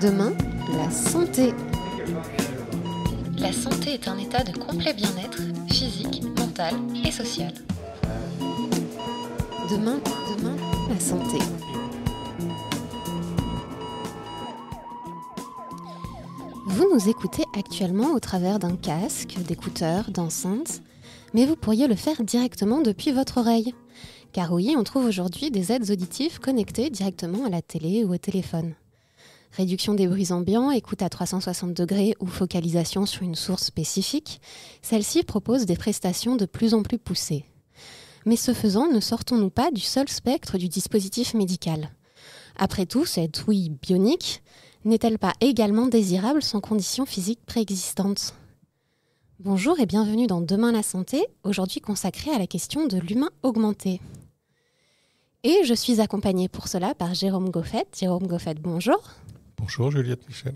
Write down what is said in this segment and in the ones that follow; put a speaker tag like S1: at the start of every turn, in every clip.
S1: Demain, la santé. La santé est un état de complet bien-être physique, mental et social. Demain, demain, la santé. Vous nous écoutez actuellement au travers d'un casque, d'écouteurs, d'enceintes, mais vous pourriez le faire directement depuis votre oreille. Car oui, on trouve aujourd'hui des aides auditives connectées directement à la télé ou au téléphone réduction des bruits ambiants, écoute à 360 degrés ou focalisation sur une source spécifique, celle-ci propose des prestations de plus en plus poussées. Mais ce faisant, ne sortons-nous pas du seul spectre du dispositif médical Après tout, cette ouïe bionique n'est-elle pas également désirable sans conditions physiques préexistantes Bonjour et bienvenue dans Demain la santé, aujourd'hui consacré à la question de l'humain augmenté. Et je suis accompagnée pour cela par Jérôme Goffet. Jérôme Goffet, bonjour.
S2: Bonjour Juliette Michel.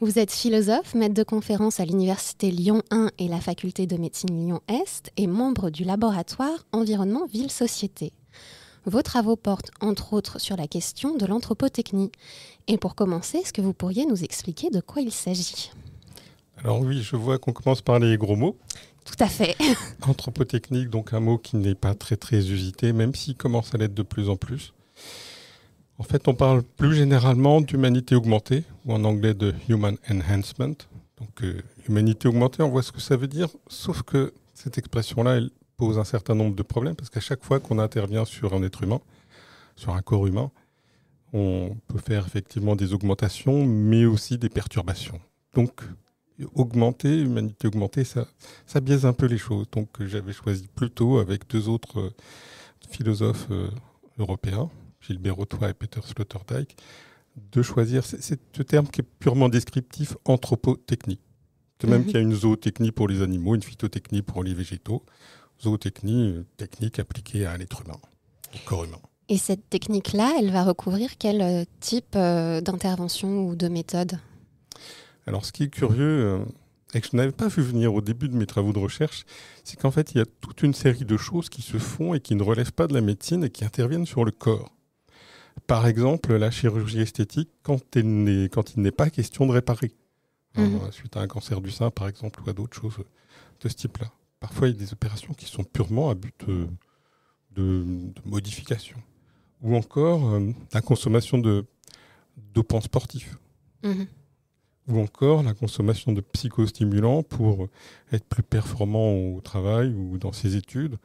S1: Vous êtes philosophe, maître de conférence à l'Université Lyon 1 et la Faculté de médecine Lyon-Est et membre du laboratoire Environnement Ville-Société. Vos travaux portent entre autres sur la question de l'anthropotechnie. Et pour commencer, est-ce que vous pourriez nous expliquer de quoi il s'agit
S2: Alors oui, je vois qu'on commence par les gros mots. Tout à fait. Anthropotechnique, donc un mot qui n'est pas très très usité, même s'il commence à l'être de plus en plus. En fait, on parle plus généralement d'humanité augmentée, ou en anglais de human enhancement. Donc, euh, humanité augmentée, on voit ce que ça veut dire, sauf que cette expression-là, elle pose un certain nombre de problèmes, parce qu'à chaque fois qu'on intervient sur un être humain, sur un corps humain, on peut faire effectivement des augmentations, mais aussi des perturbations. Donc, augmenter, humanité augmentée, ça, ça biaise un peu les choses. Donc, j'avais choisi plutôt avec deux autres euh, philosophes euh, européens, Gilbert Rotois et Peter Sloterdijk, de choisir, ce terme qui est purement descriptif, anthropotechnie. De même qu'il y a une zootechnie pour les animaux, une phytotechnie pour les végétaux, zootechnie, euh, technique appliquée à l'être humain, au corps humain.
S1: Et cette technique-là, elle va recouvrir quel euh, type euh, d'intervention ou de méthode
S2: Alors, ce qui est curieux, et que je n'avais pas vu venir au début de mes travaux de recherche, c'est qu'en fait, il y a toute une série de choses qui se font et qui ne relèvent pas de la médecine et qui interviennent sur le corps par exemple, la chirurgie esthétique quand, il n'est pas question de réparer. Hein, mhm. euh, suite à un cancer du sein, par exemple, ou à d'autres choses de ce type-là. Parfois, il y a des opérations qui sont purement à but euh, de, modification. Euh, mhm. Ou encore la consommation de dopants sportifs. Ou encore la consommation de psychostimulants pour être plus performant au travail ou dans ses études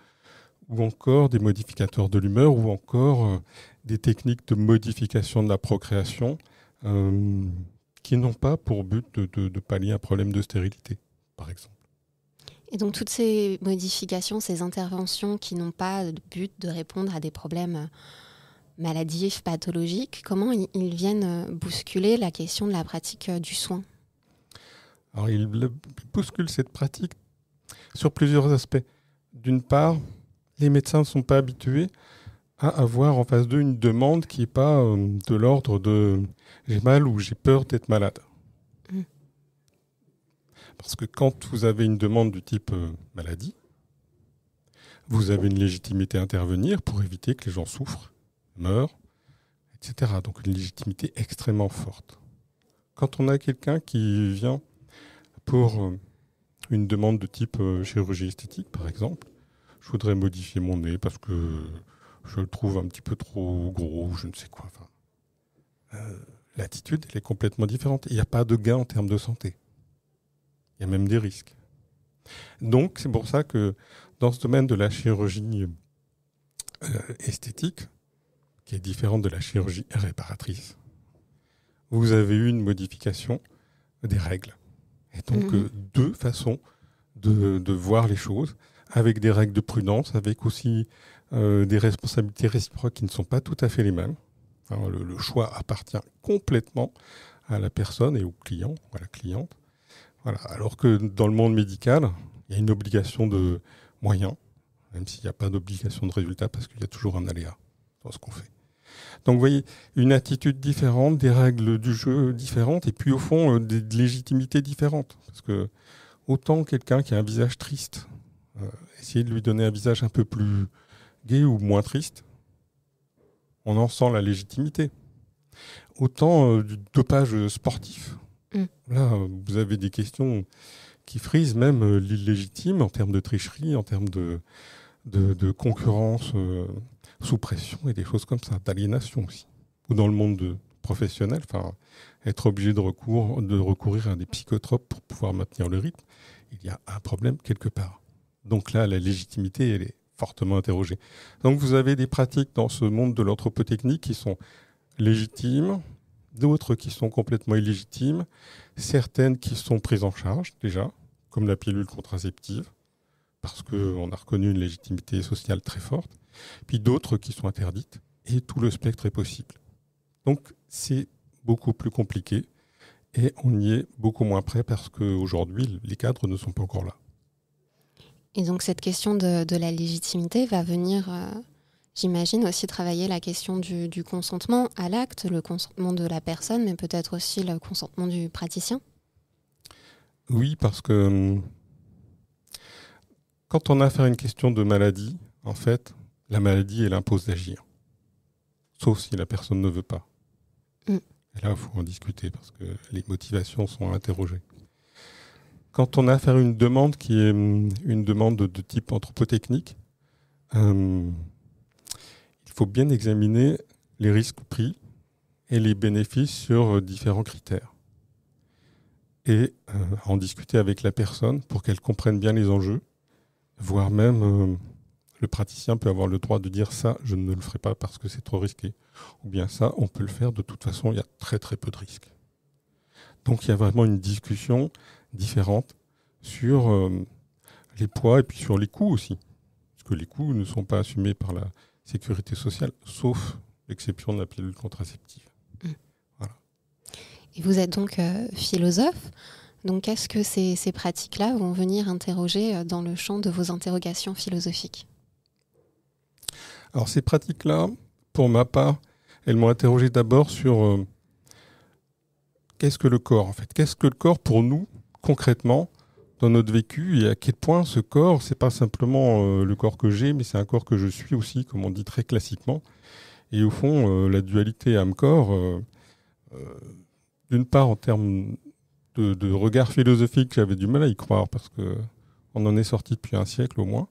S2: ou encore des modificateurs de l'humeur, ou encore euh, des techniques de modification de la procréation euh, qui n'ont pas pour but de, de, pallier un problème de stérilité, par exemple.
S1: Et donc toutes ces modifications, ces interventions qui n'ont pas de but de répondre à des problèmes euh, maladifs, pathologiques, comment ils viennent bousculer la question de la pratique du soin
S2: Alors ils bousculent cette pratique sur plusieurs aspects. D'une part, les médecins ne sont pas habitués à avoir en face d'eux une demande qui n'est pas euh, de l'ordre de j'ai mal ou j'ai peur d'être malade. Mmh. Parce que quand vous avez une demande du type euh, maladie, vous avez une légitimité à intervenir pour éviter que les gens souffrent, meurent, etc. Donc une légitimité extrêmement forte. Quand on a quelqu'un qui vient pour euh, une demande de type chirurgie esthétique, par exemple, je voudrais modifier mon nez parce que je le trouve un petit peu trop gros, je ne sais quoi. Euh, l'attitude, elle est complètement différente. Il n'y a pas de gain en termes de santé. Il y a même des risques. Donc, c'est pour ça que dans ce domaine de la chirurgie euh, esthétique, qui est différente de la chirurgie réparatrice, vous avez eu une modification des règles. Et donc, mm-hmm. euh, deux façons de voir les choses avec des règles de prudence, avec aussi euh, des responsabilités réciproques qui ne sont pas tout à fait les mêmes. le, choix appartient complètement à la personne et au client à la cliente. Voilà. Alors que dans le monde médical, il y a une obligation de moyens, même s'il n'y a pas d'obligation de résultat parce qu'il y a toujours un aléa dans ce qu'on fait. Donc vous voyez, une attitude différente, des règles du jeu différentes, et puis au fond, euh, des légitimités différentes. Parce que autant quelqu'un qui a un visage triste euh, essayer de lui donner un visage un peu plus gay ou moins triste, on en sent la légitimité. Autant euh, du dopage sportif. Mm. Là, euh, vous avez des questions qui frisent même l'illégitime en termes de tricherie, en termes de, concurrence sous pression et des choses comme ça, d'aliénation aussi. Ou dans le monde professionnel, être obligé de recourir à des psychotropes pour pouvoir maintenir le rythme, il y a un problème quelque part. Donc là, la légitimité, elle est fortement interrogée. Donc vous avez des pratiques dans ce monde de l'anthropotechnique qui sont légitimes, d'autres qui sont complètement illégitimes, certaines qui sont prises en charge déjà, comme la pilule contraceptive, parce qu'on mmh. a reconnu une légitimité sociale très forte, puis d'autres qui sont interdites, et tout le spectre est possible. Donc c'est beaucoup plus compliqué, et on y est beaucoup moins près parce qu'aujourd'hui, les cadres ne sont pas encore là.
S1: Et donc cette question de, la légitimité va venir, euh, j'imagine, aussi travailler la question du, consentement à l'acte, le consentement de la personne, mais peut-être aussi le consentement du praticien.
S2: Oui, parce que hum, quand on a affaire à une question de maladie, en fait, la maladie, elle impose d'agir. Sauf si la personne ne veut pas. Mm. Et là, il faut en discuter parce que les motivations sont interrogées. Quand on a à faire une demande qui est hum, une demande de type anthropotechnique, hum, il faut bien examiner les risques pris et les bénéfices sur euh, différents critères et euh, en discuter avec la personne pour qu'elle comprenne bien les enjeux, voire même euh, le praticien peut avoir le droit de dire ça, je ne le ferai pas parce que c'est trop risqué, ou bien ça, on peut le faire, de toute façon, il y a très très peu de risques. Donc il y a vraiment une discussion différentes sur euh, les poids et puis sur les coûts aussi. Parce que les coûts ne sont pas assumés par la sécurité sociale, sauf l'exception de la pilule contraceptive. Mmh.
S1: Et vous êtes donc euh, philosophe. Donc quest ce que ces, ces pratiques-là vont venir interroger euh, dans le champ de vos interrogations philosophiques
S2: Alors ces pratiques-là, pour ma part, elles m'ont interrogé d'abord sur qu'est-ce que le corps en fait Qu'est-ce que le corps pour nous concrètement dans notre vécu et à quel point ce corps, c'est pas simplement euh, le corps que j'ai, mais c'est un corps que je suis aussi, comme on dit très classiquement. Et au fond, euh, la dualité âme-corps, euh, d'une part en termes de, regard philosophique, j'avais du mal à y croire parce qu'on en est sorti depuis un siècle au moins,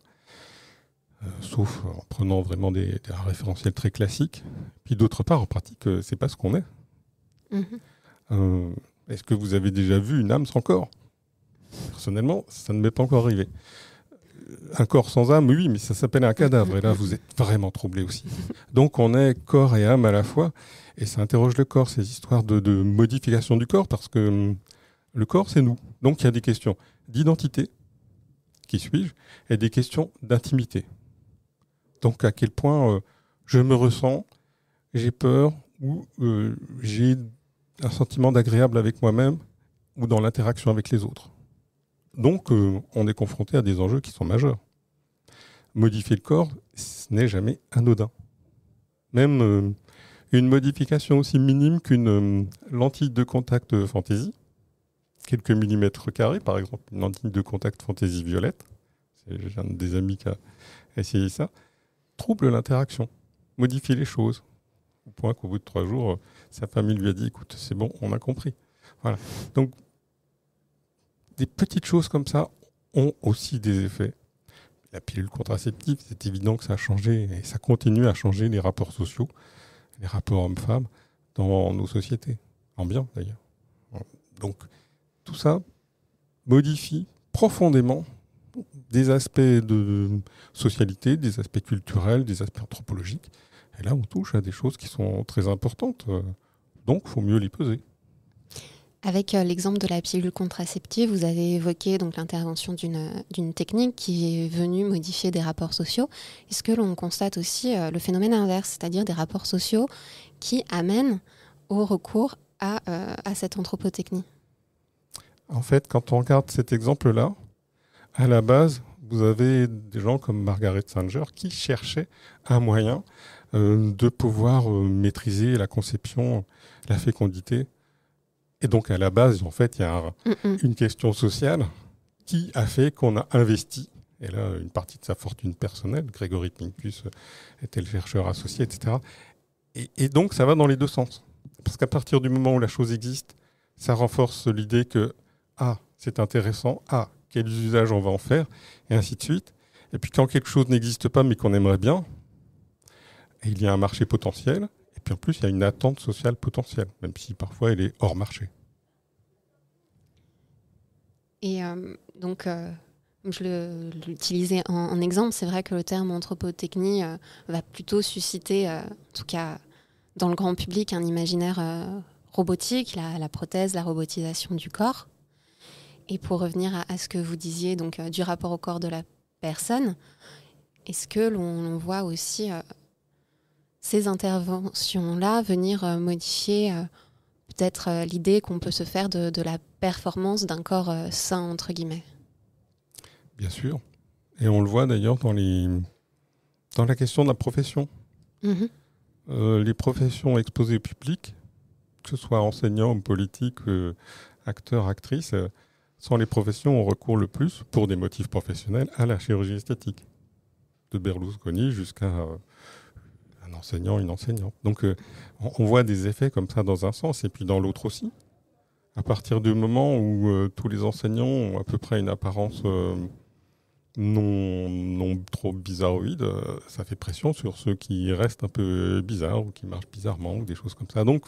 S2: sauf en prenant vraiment des, référentiels très classiques. Puis d'autre part, en pratique, c'est pas ce qu'on est. Mm-hmm. Est-ce que vous avez déjà vu une âme sans corps Personnellement, ça ne m'est pas encore arrivé. Un corps sans âme, oui, mais ça s'appelle un cadavre. Et là, vous êtes vraiment troublé aussi. Donc, on est corps et âme à la fois. Et ça interroge le corps, ces histoires de, modification du corps, parce que hmm, le corps, c'est nous. Donc, il y a des questions d'identité, qui suivent et des questions d'intimité. Donc, à quel point euh, je me ressens, j'ai peur, ou euh, j'ai un sentiment d'agréable avec moi-même, ou dans l'interaction avec les autres. Donc, euh, on est confronté à des enjeux qui sont majeurs. Modifier le corps, ce n'est jamais anodin. Même euh, une modification aussi minime qu'une euh, lentille de contact fantaisie, quelques millimètres carrés, par exemple, une lentille de contact fantaisie violette, c'est un des amis qui a essayé ça, trouble l'interaction, modifie les choses. Au point qu'au bout de trois jours, sa famille lui a dit écoute, c'est bon, on a compris. Voilà. Donc, des petites choses comme ça ont aussi des effets. La pilule contraceptive, c'est évident que ça a changé et ça continue à changer les rapports sociaux, les rapports hommes-femmes dans nos sociétés, en bien d'ailleurs. Donc tout ça modifie profondément des aspects de socialité, des aspects culturels, des aspects anthropologiques. Et là, on touche à des choses qui sont très importantes. Donc, il faut mieux les peser.
S1: Avec euh, l'exemple de la pilule contraceptive, vous avez évoqué donc l'intervention euh, d'une technique qui est venue modifier des rapports sociaux. Est-ce que l'on constate aussi euh, le phénomène inverse, c'est-à-dire des rapports sociaux qui amènent au recours à, cette anthropotechnie
S2: En fait, quand on regarde cet exemple-là, à la base, vous avez des gens comme Margaret Sanger qui cherchaient un moyen de pouvoir maîtriser la conception, la fécondité et donc, à la base, en fait, il y a une question sociale qui a fait qu'on a investi, et là, une partie de sa fortune personnelle, Grégory Pincus était le chercheur associé, etc. Et, et donc, ça va dans les deux sens. Parce qu'à partir du moment où la chose existe, ça renforce l'idée que, ah, c'est intéressant, ah, quels usages on va en faire, et ainsi de suite. Et puis, quand quelque chose n'existe pas, mais qu'on aimerait bien, il y a un marché potentiel, et puis en plus, il y a une attente sociale potentielle, même si parfois elle est hors marché.
S1: Et euh, donc, euh, je l'utilisais en, exemple, c'est vrai que le terme anthropotechnie euh, va plutôt susciter, en tout cas dans le grand public, un imaginaire robotique, la, prothèse, la robotisation du corps. Et pour revenir à, ce que vous disiez, donc du rapport au corps de la personne, est-ce que l'on voit aussi ces interventions-là venir euh, modifier euh, peut-être euh, l'idée qu'on peut se faire de, la performance d'un corps sain, entre guillemets
S2: Bien sûr. Et on le voit d'ailleurs dans, les... dans la question de la profession. Mm-hmm. les professions exposées au public, que ce soit enseignants, politiques, acteurs, actrices, sont les professions où on recourt le plus, pour des motifs professionnels, à la chirurgie esthétique. De Berlusconi jusqu'à un enseignant, une enseignante. Donc euh, on, voit des effets comme ça dans un sens et puis dans l'autre aussi. À partir du moment où euh, tous les enseignants ont à peu près une apparence euh, non, non trop bizarroïde, ça fait pression sur ceux qui restent un peu bizarres ou qui marchent bizarrement ou des choses comme ça. Donc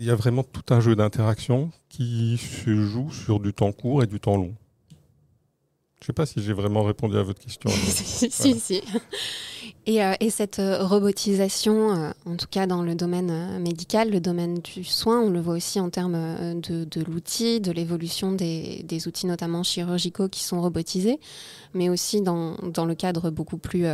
S2: il y a vraiment tout un jeu d'interaction qui se joue sur du temps court et du temps long. Je ne sais pas si j'ai vraiment répondu à votre question. si,
S1: si. Euh, et, cette euh, robotisation, euh, en tout cas dans le domaine médical, le domaine du soin, on le voit aussi en termes de, l'outil, de l'évolution des, outils notamment chirurgicaux qui sont robotisés, mais aussi dans, le cadre beaucoup plus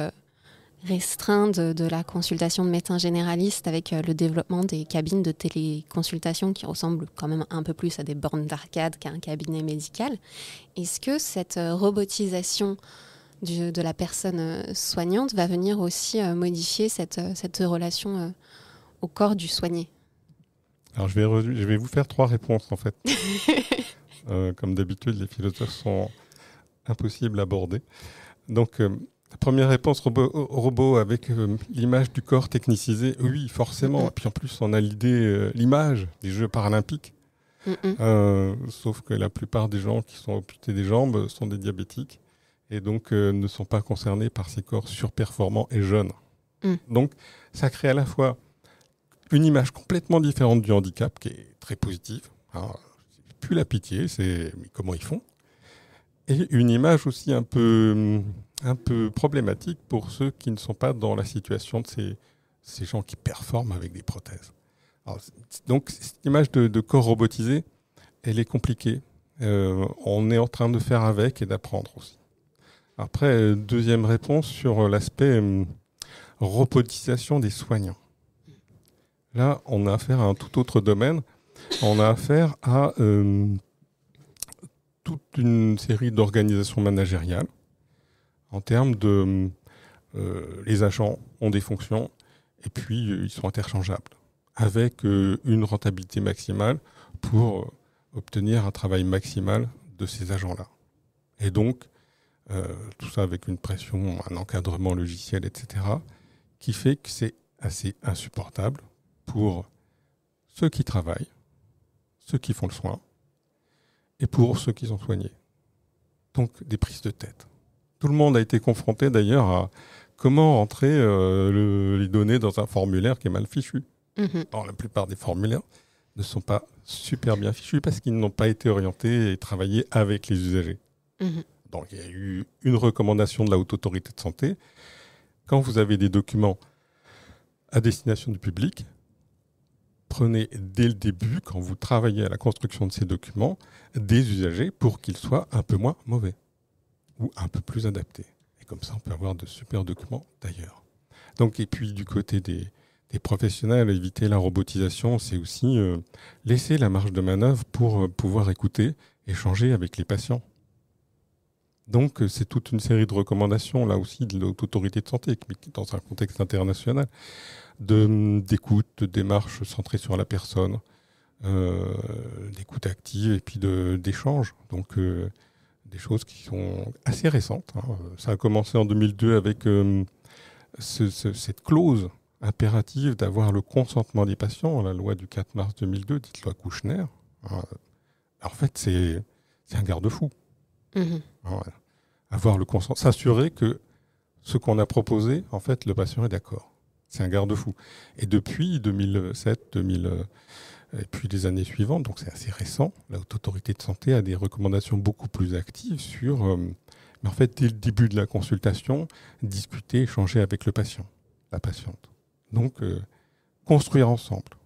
S1: restreint de, la consultation de médecins généralistes avec le développement des cabines de téléconsultation qui ressemblent quand même un peu plus à des bornes d'arcade qu'à un cabinet médical. Est-ce que cette robotisation de la personne euh, soignante va venir aussi euh, modifier cette, euh, cette relation au corps du soigné.
S2: Alors je vais, je vais vous faire trois réponses en fait. comme d'habitude, les philosophes sont impossibles à aborder. Donc première réponse, robot, avec l'image du corps technicisé. Oui, forcément. Et puis en plus, on a l'idée, l'image des Jeux paralympiques. sauf que la plupart des gens qui sont amputés des jambes sont des diabétiques et donc euh, ne sont pas concernés par ces corps surperformants et jeunes. Mm. Donc ça crée à la fois une image complètement différente du handicap qui est très positive. Hein. plus la pitié, c'est comment ils font. Et une image aussi un peu, un peu problématique pour ceux qui ne sont pas dans la situation de ces, ces gens qui performent avec des prothèses. donc, cette image de, corps robotisé, elle est compliquée. Euh, on est en train de faire avec et d'apprendre aussi. Après, euh, deuxième réponse sur euh, l'aspect hum, robotisation des soignants. Là, on a affaire à un tout autre domaine. On a affaire à hum, toute une série d'organisations managériales en termes de hum, euh, les agents ont des fonctions et puis ils sont interchangeables avec une rentabilité maximale pour obtenir un travail maximal de ces agents-là. Et donc, euh, tout ça avec une pression, un encadrement logiciel, etc., qui fait que c'est assez insupportable pour ceux qui travaillent, ceux qui font le soin, et pour ceux qui sont soignés. Donc des prises de tête. Tout le monde a été confronté d'ailleurs à comment rentrer euh, les données dans un formulaire qui est mal fichu. Mhm. la plupart des formulaires ne sont pas super bien fichus parce qu'ils n'ont pas été orientés et travaillés avec les usagers. Mhm. Donc il y a eu une recommandation de la Haute Autorité de Santé. Quand vous avez des documents à destination du public, prenez dès le début, quand vous travaillez à la construction de ces documents, des usagers pour qu'ils soient un peu moins mauvais ou un peu plus adaptés. Et comme ça, on peut avoir de super documents d'ailleurs. Donc, et puis du côté des, professionnels, éviter la robotisation, c'est aussi euh, laisser la marge de manœuvre pour euh, pouvoir écouter, échanger avec les patients. Donc, euh, c'est toute une série de recommandations, là aussi, de l'autorité de santé, dans un contexte international, hum, d'écoute, de, démarches centrées sur la personne, euh, d'écoute active et puis d'échange. Donc, euh, des choses qui sont assez récentes. Hein. Ça a commencé en 2002 avec hum, cette clause impérative d'avoir le consentement des patients, la loi du 4 mars 2002, dite loi Kouchner. Hein. en fait, c'est un garde-fou. Voilà. Mmh avoir le consentement, s'assurer que ce qu'on a proposé, en fait, le patient est d'accord. C'est un garde-fou. Et depuis 2007, 2000, et puis les années suivantes, donc c'est assez récent, la Autorité de Santé a des recommandations beaucoup plus actives sur, euh, mais en fait, dès le début de la consultation, discuter, échanger avec le patient, la patiente. Donc, euh, construire ensemble,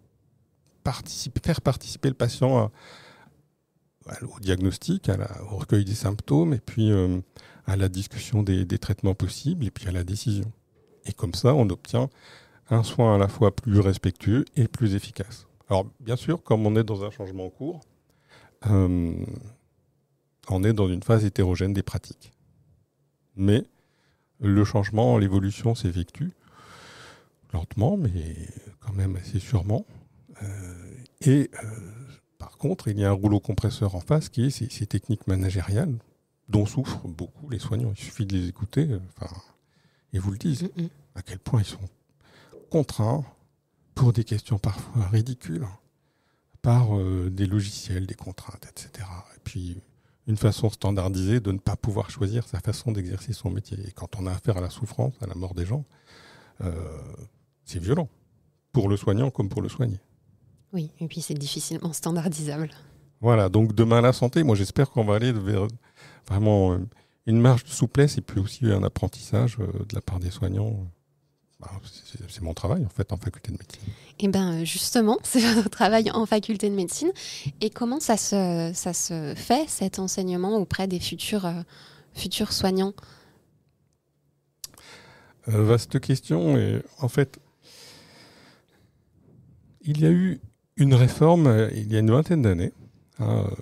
S2: participer, faire participer le patient à, au diagnostic, au recueil des symptômes, et puis euh, à la discussion des, traitements possibles, et puis à la décision. Et comme ça, on obtient un soin à la fois plus respectueux et plus efficace. Alors, bien sûr, comme on est dans un changement court, euh, on est dans une phase hétérogène des pratiques. Mais le changement, l'évolution s'effectue lentement, mais quand même assez sûrement. Euh, et contre, il y a un rouleau compresseur en face qui est ces, techniques managériales dont souffrent beaucoup les soignants. Il suffit de les écouter, euh, enfin, ils vous le disent, mm, mm. à quel point ils sont contraints pour des questions parfois ridicules par euh, des logiciels, des contraintes, etc. Et puis, une façon standardisée de ne pas pouvoir choisir sa façon d'exercer son métier. Et quand on a affaire à la souffrance, à la mort des gens, euh, c'est violent, pour le soignant comme pour le soigné.
S1: Oui, et puis c'est difficilement standardisable.
S2: Voilà, donc demain la santé, moi j'espère qu'on va aller vers vraiment euh, une marge de souplesse et puis aussi un apprentissage euh, de la part des soignants. Bah, c'est mon travail en fait en faculté de médecine.
S1: Eh bien euh, justement, c'est votre travail en faculté de médecine. Et comment ça se, fait cet enseignement auprès des futurs, soignants
S2: Vaste question. en fait, il y a eu une réforme euh, il y a une vingtaine d'années, hein, euh,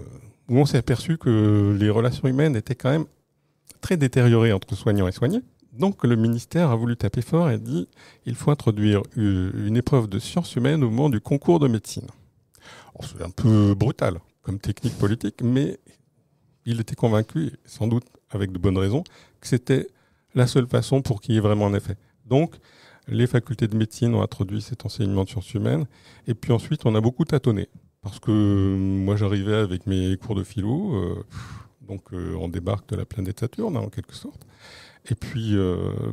S2: où on s'est aperçu que les relations humaines étaient quand même très détériorées entre soignants et soignés. Donc le ministère a voulu taper fort et dit il faut introduire une épreuve de sciences humaines au moment du concours de médecine. C'est un peu brutal comme technique politique, mais il était convaincu, sans doute avec de bonnes raisons, que c'était la seule façon pour qu'il y ait vraiment un effet. Donc les facultés de médecine ont introduit cet enseignement de sciences humaines. Et puis ensuite, on a beaucoup tâtonné. Parce que euh, moi, j'arrivais avec mes cours de philo. Euh, donc, euh, on débarque de la planète Saturne, hein, en quelque sorte. Et puis,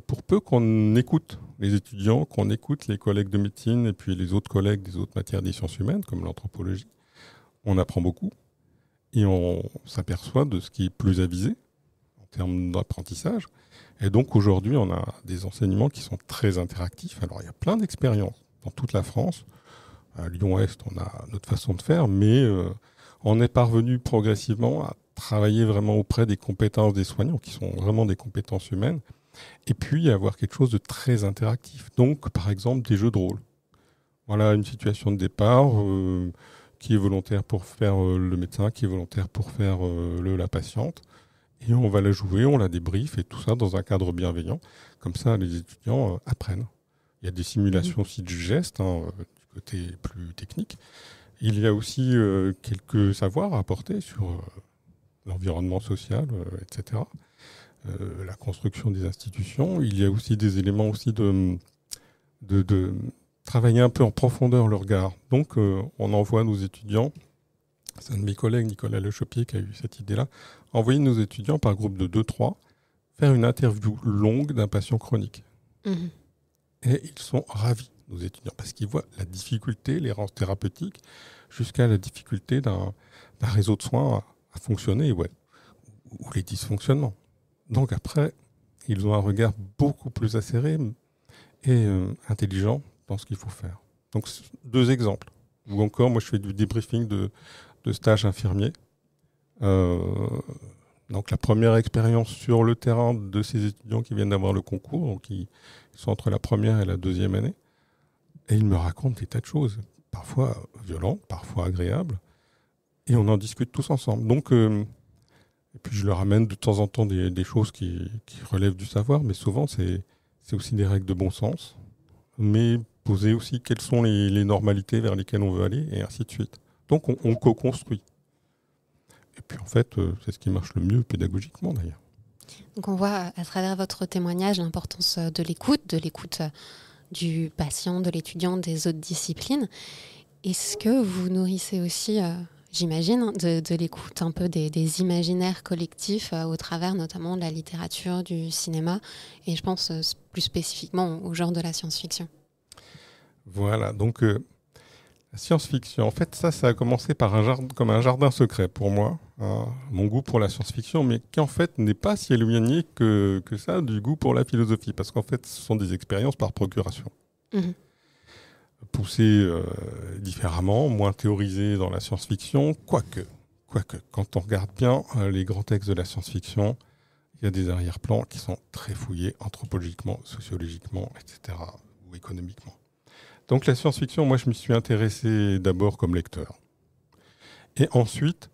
S2: pour peu qu'on écoute les étudiants, qu'on écoute les collègues de médecine et puis les autres collègues des autres matières des sciences humaines, comme l'anthropologie, on apprend beaucoup. Et on s'aperçoit de ce qui est plus avisé en termes d'apprentissage. Et donc aujourd'hui, on a des enseignements qui sont très interactifs. Alors il y a plein d'expériences dans toute la France. À lyon est on a notre façon de faire, mais euh, on est parvenu progressivement à travailler vraiment auprès des compétences des soignants, qui sont vraiment des compétences humaines, et puis avoir quelque chose de très interactif. Donc, par exemple, des jeux de rôle. Voilà une situation de départ. Euh, qui est volontaire pour faire euh, le médecin, qui est volontaire pour faire la patiente et on va la jouer, on la débriefe et tout ça dans un cadre bienveillant. Comme ça, les étudiants euh, apprennent. Il y a des simulations aussi du geste, hein, euh, du côté plus technique. Il y a aussi euh, quelques savoirs à apporter sur l'environnement social, etc. la construction des institutions. Il y a aussi des éléments aussi de, de travailler un peu en profondeur le regard. Donc, on envoie nos étudiants. C'est un de mes collègues, Nicolas Chopier, qui a eu cette idée-là envoyer nos étudiants par groupe de 2-3 faire une interview longue d'un patient chronique. Mhm. Et ils sont ravis, nos étudiants, parce qu'ils voient la difficulté, les l'errance thérapeutiques jusqu'à la difficulté d'un réseau de soins à, fonctionner ou les dysfonctionnements. Donc après, ils ont un regard beaucoup plus acéré et euh, intelligent dans ce qu'il faut faire. Donc deux exemples. Ou encore, moi je fais du débriefing de, de stage infirmier. Euh, donc la première expérience sur le terrain de ces étudiants qui viennent d'avoir le concours, donc ils sont entre la première et la deuxième année, et ils me racontent des tas de choses, parfois violentes, parfois agréables, et on en discute tous ensemble. Donc, euh, et puis je leur amène de temps en temps des, choses qui, relèvent du savoir, mais souvent c'est aussi des règles de bon sens, mais poser aussi quelles sont les, normalités vers lesquelles on veut aller, et ainsi de suite. Donc on, on co-construit puis en fait, euh, c'est ce qui marche le mieux pédagogiquement d'ailleurs.
S1: Donc on voit à travers votre témoignage l'importance euh, de l'écoute, de l'écoute euh, du patient, de l'étudiant, des autres disciplines. Est-ce que vous nourrissez aussi, j'imagine, de, l'écoute un peu des, imaginaires collectifs au travers notamment de la littérature, du cinéma et je pense plus spécifiquement au genre de la science-fiction
S2: Voilà, donc la science-fiction, en fait, ça, ça a commencé par un jardin, comme un jardin secret pour moi, hein. mon goût pour la science-fiction, mais qui en fait n'est pas si éloigné que, ça du goût pour la philosophie, parce qu'en fait, ce sont des expériences par procuration. Mmh. Poussées euh, différemment, moins théorisées dans la science-fiction, quoique, quand on regarde bien euh, les grands textes de la science-fiction, il y a des arrière-plans qui sont très fouillés anthropologiquement, sociologiquement, etc., ou économiquement. Donc la science-fiction, moi je me suis intéressé d'abord comme lecteur. Et ensuite,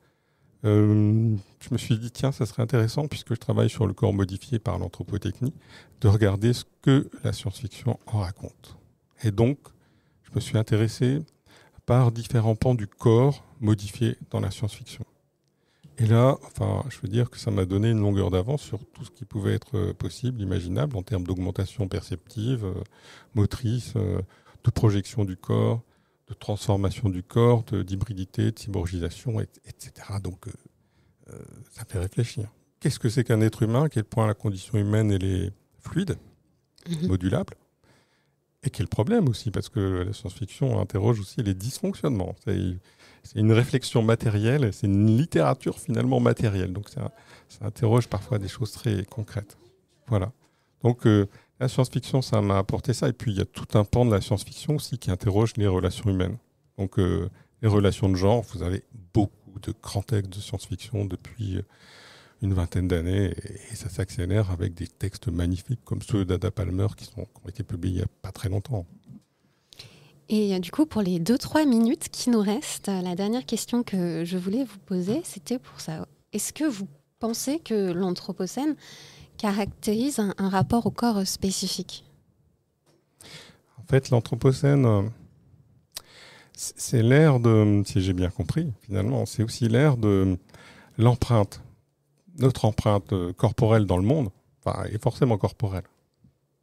S2: euh, je me suis dit, tiens, ça serait intéressant, puisque je travaille sur le corps modifié par l'anthropotechnie, de regarder ce que la science-fiction en raconte. Et donc, je me suis intéressé par différents pans du corps modifié dans la science-fiction. Et là, enfin, je veux dire que ça m'a donné une longueur d'avance sur tout ce qui pouvait être possible, imaginable, en termes d'augmentation perceptive, euh, motrice, euh, projection du corps, de transformation du corps, d'hybridité, de, cyborgisation, etc. Donc, euh, euh, ça fait réfléchir. Qu'est-ce que c'est qu'un être humain À quel point la condition humaine, elle est fluide, mhm. modulable Et quel problème aussi Parce que la science-fiction interroge aussi les dysfonctionnements. C'est une réflexion matérielle, c'est une littérature finalement matérielle. Donc, ça, interroge parfois des choses très concrètes. Voilà. Donc, euh, la science-fiction, ça m'a apporté ça. Et puis, il y a tout un pan de la science-fiction aussi qui interroge les relations humaines. Donc, euh, les relations de genre, vous avez beaucoup de grands textes de science-fiction depuis euh, une vingtaine d'années. Et, ça s'accélère avec des textes magnifiques comme ceux d'Ada Palmer qui, qui ont été publiés il n'y a pas très longtemps.
S1: Et euh, du coup, pour les 2-3 minutes qui nous restent, la dernière question que je voulais vous poser, c'était pour ça. Est-ce que vous pensez que l'Anthropocène caractérise un, rapport au corps spécifique
S2: En fait, l'Anthropocène, euh, c'est l'ère de, si j'ai bien compris, finalement, c'est aussi l'ère de l'empreinte, notre empreinte euh, corporelle dans le monde, enfin, est forcément corporelle,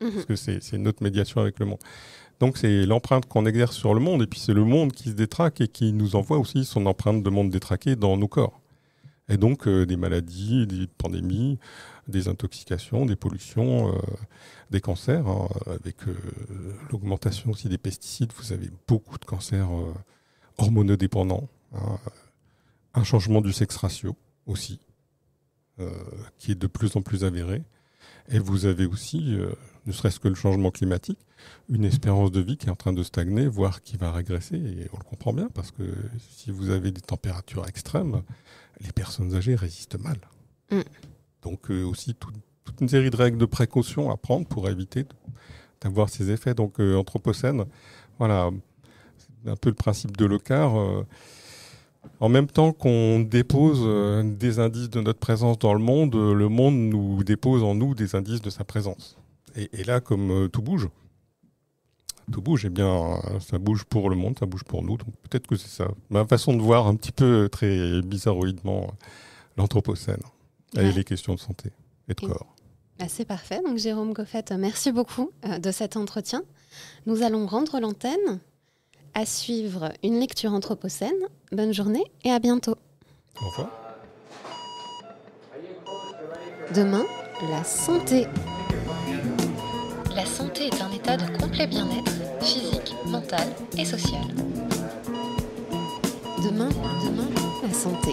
S2: mhm. parce que c'est notre médiation avec le monde. Donc c'est l'empreinte qu'on exerce sur le monde, et puis c'est le monde qui se détraque et qui nous envoie aussi son empreinte de monde détraqué dans nos corps. Et donc euh, des maladies, des pandémies, des intoxications, des pollutions, euh, des cancers. Hein, avec euh, l'augmentation aussi des pesticides, vous avez beaucoup de cancers euh, hormonodépendants. Hein. un changement du sexe ratio aussi, qui est de plus en plus avéré. Et vous avez aussi, ne serait-ce que le changement climatique, une espérance de vie qui est en train de stagner, voire qui va régresser. Et on le comprend bien, parce que si vous avez des températures extrêmes, les personnes âgées résistent mal. Mm. Donc euh, aussi toute une série de règles de précaution à prendre pour éviter d'avoir ces effets. Donc euh, anthropocène, voilà, c'est un peu le principe de Locard. Euh. en même temps qu'on dépose des indices de notre présence dans le monde, le monde nous dépose en nous des indices de sa présence. Et, là, comme tout bouge, tout bouge, eh bien, ça bouge pour le monde, ça bouge pour nous. Donc peut-être que c'est ça. Ma façon de voir un petit peu très bizarroïdement l'Anthropocène et les questions de santé et de corps.
S1: Bah, c'est parfait. Donc, Jérôme Goffet, merci beaucoup euh, de cet entretien. Nous allons rendre l'antenne à suivre une lecture anthropocène. Bonne journée et à bientôt. Au revoir. Demain, la santé. La santé est un état de complet bien-être physique, mental et social. Demain, demain, la santé.